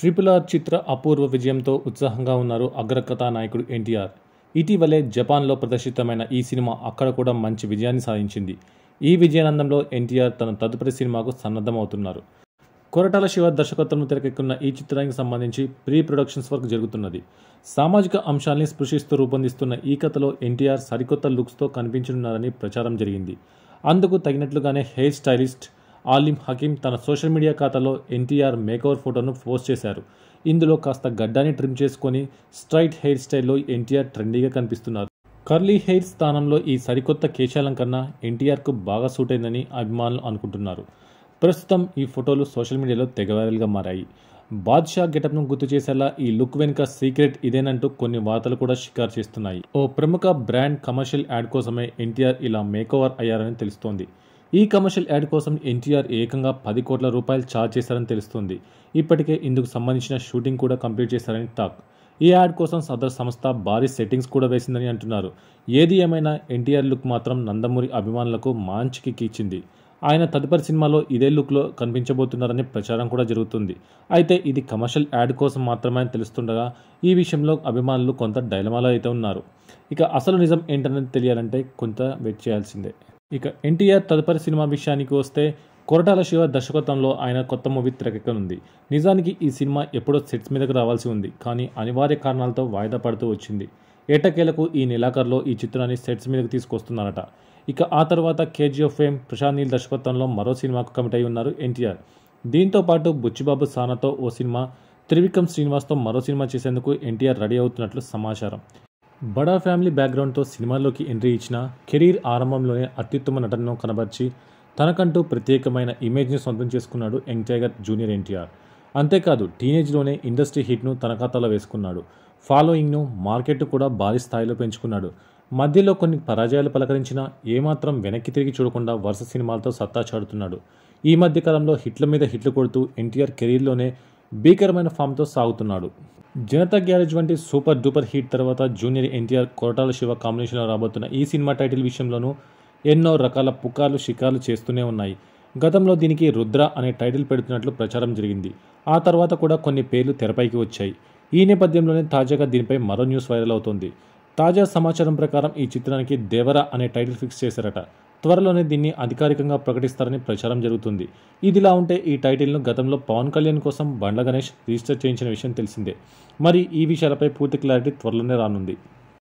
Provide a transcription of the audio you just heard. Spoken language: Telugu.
ట్రిపుల్ ఆర్ చిత్ర అపూర్వ విజయంతో ఉత్సాహంగా ఉన్నారు అగ్రకథా నాయకుడు ఎన్టీఆర్ ఇటీవలే జపాన్లో ప్రదర్శితమైన ఈ సినిమా అక్కడ కూడా మంచి విజయాన్ని సాధించింది ఈ విజయానందంలో ఎన్టీఆర్ తన తదుపరి సినిమాకు సన్నద్ధమవుతున్నారు కొరటాల శివ దర్శకత్వం తెరకెక్కున్న ఈ చిత్రానికి సంబంధించి ప్రీ ప్రొడక్షన్స్ వర్క్ జరుగుతున్నది సామాజిక అంశాల్ని స్పృశిస్తూ రూపొందిస్తున్న ఈ కథలో ఎన్టీఆర్ సరికొత్త లుక్స్తో కనిపించనున్నారని ప్రచారం జరిగింది అందుకు తగినట్లుగానే హెయిర్ స్టైలిస్ట్ ఆలిం హకీం తన సోషల్ మీడియా ఖాతాలో ఎన్టీఆర్ మేకవర్ ఫోటోను పోస్ట్ చేశారు ఇందులో కాస్త గడ్డాన్ని ట్రిమ్ చేసుకొని స్ట్రైట్ హెయిర్ స్టైల్లో ఎన్టీఆర్ ట్రెండీగా కనిపిస్తున్నారు కర్లీ హెయిర్ స్థానంలో ఈ సరికొత్త కన్నా ఎన్టీఆర్కు బాగా సూట్ అయిందని అభిమానులు అనుకుంటున్నారు ప్రస్తుతం ఈ ఫోటోలు సోషల్ మీడియాలో తెగ వైరల్గా మారాయి బాద్షా గెటప్ను గుర్తు చేసేలా ఈ లుక్ వెనుక సీక్రెట్ ఇదేనంటూ కొన్ని వార్తలు కూడా షికారు చేస్తున్నాయి ఓ ప్రముఖ బ్రాండ్ కమర్షియల్ యాడ్ కోసమే ఎన్టీఆర్ ఇలా మేకోవర్ అయ్యారని తెలుస్తోంది ఈ కమర్షియల్ యాడ్ కోసం ఎన్టీఆర్ ఏకంగా పది కోట్ల రూపాయలు ఛార్జ్ చేశారని తెలుస్తుంది ఇప్పటికే ఇందుకు సంబంధించిన షూటింగ్ కూడా కంప్లీట్ చేశారని టాక్ ఈ యాడ్ కోసం సదర్ సంస్థ భారీ సెట్టింగ్స్ కూడా వేసిందని అంటున్నారు ఏది ఏమైనా ఎన్టీఆర్ లుక్ మాత్రం నందమూరి అభిమానులకు మాంచి కిక్ ఇచ్చింది ఆయన తదుపరి సినిమాలో ఇదే లుక్లో కనిపించబోతున్నారని ప్రచారం కూడా జరుగుతుంది అయితే ఇది కమర్షియల్ యాడ్ కోసం మాత్రమే అని తెలుస్తుండగా ఈ విషయంలో అభిమానులు కొంత డైలమాలో అయితే ఉన్నారు ఇక అసలు నిజం ఏంటనేది తెలియాలంటే కొంత వెయిట్ చేయాల్సిందే ఇక ఎన్టీఆర్ తదుపరి సినిమా విషయానికి వస్తే కొరటాల శివ దర్శకత్వంలో ఆయన కొత్త మూవీ తెరకెక్కనుంది నిజానికి ఈ సినిమా ఎప్పుడో సెట్స్ మీదకు రావాల్సి ఉంది కానీ అనివార్య కారణాలతో వాయిదా పడుతూ వచ్చింది ఏటకేలకు ఈ నెలాఖరులో ఈ చిత్రాన్ని సెట్స్ మీదకు తీసుకొస్తున్నారట ఇక ఆ తర్వాత కేజీఎఫ్ ఫేమ్ ప్రశాంత్ నీల్ దర్శకత్వంలో మరో సినిమాకు కమిట్ అయి ఉన్నారు ఎన్టీఆర్ దీంతో పాటు బుచ్చిబాబు సానాతో ఓ సినిమా త్రివిక్రమ్ శ్రీనివాస్తో మరో సినిమా చేసేందుకు ఎన్టీఆర్ రెడీ అవుతున్నట్లు సమాచారం బడా ఫ్యామిలీ బ్యాక్గ్రౌండ్తో సినిమాల్లోకి ఎంట్రీ ఇచ్చిన కెరీర్ ఆరంభంలోనే అత్యుత్తమ నటనను కనబర్చి తనకంటూ ప్రత్యేకమైన ఇమేజ్ని సొంతం చేసుకున్నాడు యంగ్ టైగర్ జూనియర్ ఎన్టీఆర్ అంతేకాదు టీనేజ్లోనే ఇండస్ట్రీ హిట్ను తన ఖాతాలో వేసుకున్నాడు ఫాలోయింగ్ను మార్కెట్ కూడా భారీ స్థాయిలో పెంచుకున్నాడు మధ్యలో కొన్ని పరాజయాలు పలకరించినా ఏమాత్రం వెనక్కి తిరిగి చూడకుండా వరుస సినిమాలతో సత్తా చాడుతున్నాడు ఈ మధ్యకాలంలో హిట్ల మీద హిట్లు కొడుతూ ఎన్టీఆర్ కెరీర్లోనే భీకరమైన ఫామ్తో సాగుతున్నాడు జనతా గ్యారేజ్ వంటి సూపర్ డూపర్ హిట్ తర్వాత జూనియర్ ఎన్టీఆర్ కొరటాల శివ కాంబినేషన్లో రాబోతున్న ఈ సినిమా టైటిల్ విషయంలోనూ ఎన్నో రకాల పుకార్లు షికార్లు చేస్తూనే ఉన్నాయి గతంలో దీనికి రుద్ర అనే టైటిల్ పెడుతున్నట్లు ప్రచారం జరిగింది ఆ తర్వాత కూడా కొన్ని పేర్లు తెరపైకి వచ్చాయి ఈ నేపథ్యంలోనే తాజాగా దీనిపై మరో న్యూస్ వైరల్ అవుతోంది తాజా సమాచారం ప్రకారం ఈ చిత్రానికి దేవర అనే టైటిల్ ఫిక్స్ చేశారట త్వరలోనే దీన్ని అధికారికంగా ప్రకటిస్తారని ప్రచారం జరుగుతుంది ఇదిలా ఉంటే ఈ టైటిల్ను గతంలో పవన్ కళ్యాణ్ కోసం బండ్ల గణేష్ రిజిస్టర్ చేయించిన విషయం తెలిసిందే మరి ఈ విషయాలపై పూర్తి క్లారిటీ త్వరలోనే రానుంది